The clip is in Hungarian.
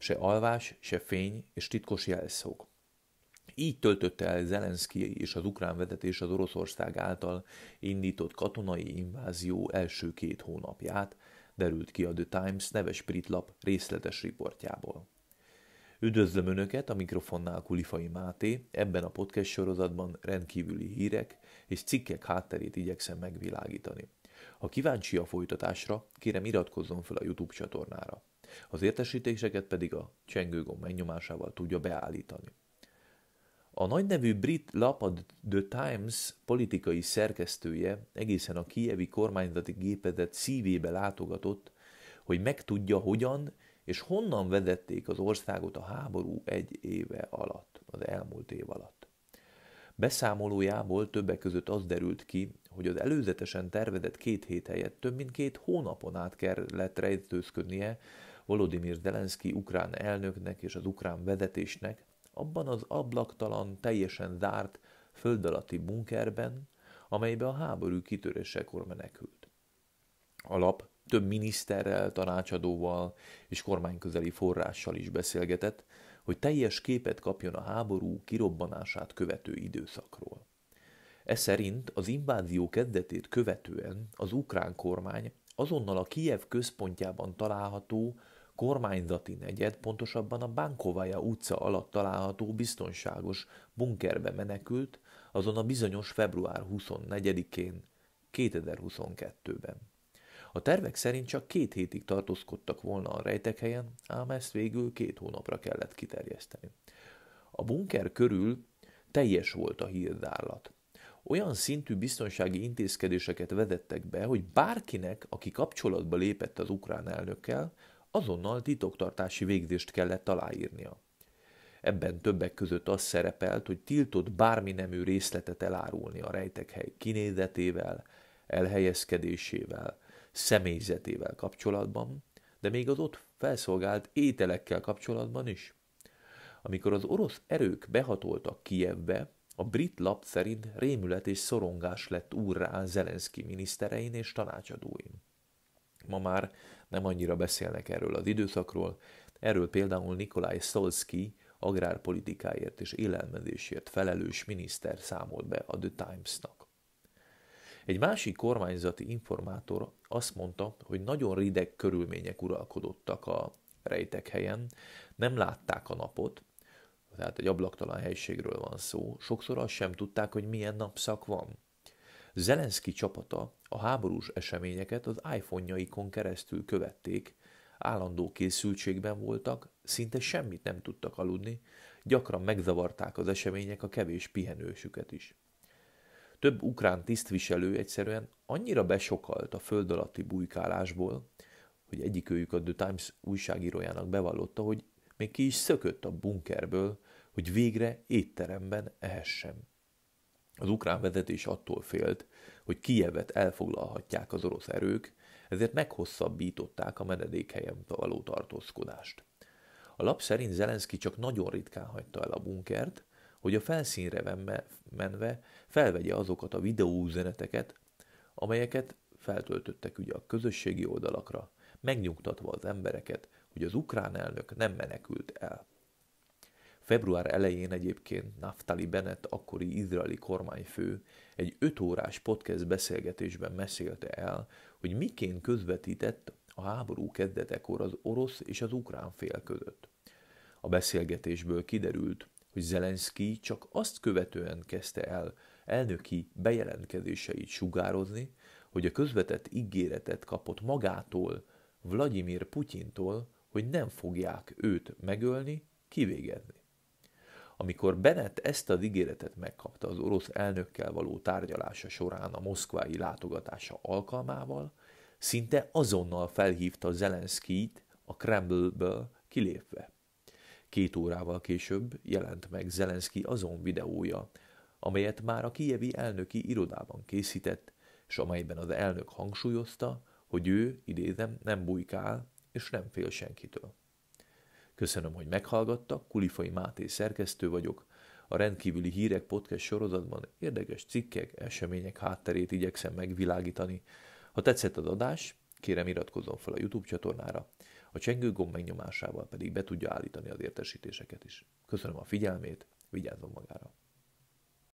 se alvás, se fény és titkos jelszók. Így töltötte el Zelenszky és az ukrán vezetés az Oroszország által indított katonai invázió első két hónapját, derült ki a The Times neves brit lap részletes riportjából. Üdvözlöm Önöket, a mikrofonnál Kulifai Máté, ebben a podcast sorozatban rendkívüli hírek és cikkek hátterét igyekszem megvilágítani. Ha kíváncsi a folytatásra, kérem iratkozzon fel a YouTube csatornára. Az értesítéseket pedig a csengőgomb megnyomásával tudja beállítani. A nagynevű brit lap The Times politikai szerkesztője egészen a kievi kormányzati gépezet szívébe látogatott, hogy megtudja hogyan és honnan vezették az országot a háború egy éve alatt, az elmúlt év alatt. Beszámolójából többek között az derült ki, hogy az előzetesen tervezett két hét helyett több mint két hónapon át kellett rejtőzködnie Volodymyr Zelenszky ukrán elnöknek és az ukrán vezetésnek abban az ablaktalan, teljesen zárt, föld alatti bunkerben, amelybe a háború kitörésekor menekült. A lap több miniszterrel, tanácsadóval és kormányközeli forrással is beszélgetett, hogy teljes képet kapjon a háború kirobbanását követő időszakról. E szerint az invázió kezdetét követően az ukrán kormány azonnal a Kijev központjában található kormányzati negyed, pontosabban a Bankovaja utca alatt található biztonságos bunkerbe menekült, azon a bizonyos február 24-én 2022-ben. A tervek szerint csak két hétig tartózkodtak volna a rejtek helyen, ám ezt végül két hónapra kellett kiterjeszteni. A bunker körül teljes volt a hírdárlat olyan szintű biztonsági intézkedéseket vezettek be, hogy bárkinek, aki kapcsolatba lépett az ukrán elnökkel, azonnal titoktartási végzést kellett aláírnia. Ebben többek között az szerepelt, hogy tiltott bármi nemű részletet elárulni a hely kinézetével, elhelyezkedésével, személyzetével kapcsolatban, de még az ott felszolgált ételekkel kapcsolatban is. Amikor az orosz erők behatoltak Kijevbe, a brit lap szerint rémület és szorongás lett úrrá Zelenszky miniszterein és tanácsadóin. Ma már nem annyira beszélnek erről az időszakról, erről például Nikolaj Szolszky, agrárpolitikáért és élelmezésért felelős miniszter számolt be a The Times-nak. Egy másik kormányzati informátor azt mondta, hogy nagyon rideg körülmények uralkodottak a rejtek helyen, nem látták a napot, tehát egy ablaktalan helységről van szó, sokszor azt sem tudták, hogy milyen napszak van. Zelenszky csapata a háborús eseményeket az iPhone-jaikon keresztül követték, állandó készültségben voltak, szinte semmit nem tudtak aludni, gyakran megzavarták az események a kevés pihenősüket is. Több ukrán tisztviselő egyszerűen annyira besokalt a föld alatti bujkálásból, hogy egyikőjük a The Times újságírójának bevallotta, hogy még ki is szökött a bunkerből, hogy végre étteremben ehessen. Az ukrán vezetés attól félt, hogy Kijevet elfoglalhatják az orosz erők, ezért meghosszabbították a menedékhelyen való tartózkodást. A lap szerint Zelenszky csak nagyon ritkán hagyta el a bunkert, hogy a felszínre menve felvegye azokat a videóüzeneteket, amelyeket feltöltöttek ugye a közösségi oldalakra, megnyugtatva az embereket, hogy az ukrán elnök nem menekült el. Február elején egyébként Naftali Bennett akkori izraeli kormányfő egy 5 órás podcast beszélgetésben mesélte el, hogy miként közvetített a háború kezdetekor az orosz és az ukrán fél között. A beszélgetésből kiderült, hogy Zelenszky csak azt követően kezdte el elnöki bejelentkezéseit sugározni, hogy a közvetett ígéretet kapott magától, Vladimir Putyintól, hogy nem fogják őt megölni, kivégezni. Amikor Bennett ezt az ígéretet megkapta az orosz elnökkel való tárgyalása során a moszkvai látogatása alkalmával, szinte azonnal felhívta Zelenszkijt a Kremlből kilépve. Két órával később jelent meg Zelenszki azon videója, amelyet már a kijevi elnöki irodában készített, és amelyben az elnök hangsúlyozta, hogy ő, idézem, nem bujkál, és nem fél senkitől. Köszönöm, hogy meghallgattak, Kulifai Máté szerkesztő vagyok. A rendkívüli hírek podcast sorozatban érdekes cikkek, események hátterét igyekszem megvilágítani. Ha tetszett az adás, kérem iratkozzon fel a YouTube csatornára, a csengőgomb megnyomásával pedig be tudja állítani az értesítéseket is. Köszönöm a figyelmét, vigyázzon magára!